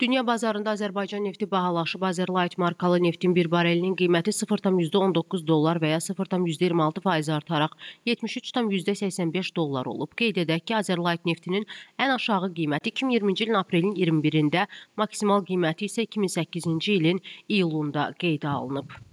Dünya bazarında Azərbaycan nefti bahalaşıb. Azerlight markalı neftin bir barelinin qiyməti 0,19 dollar və ya 0,26% artaraq 73,85 dollar olub. Qeyd edək ki, Azerlight neftinin ən aşağı qiyməti 2020-ci ilin aprelin 21-də, maksimal qiyməti isə 2008-ci ilin iyulunda qeydə alınıb.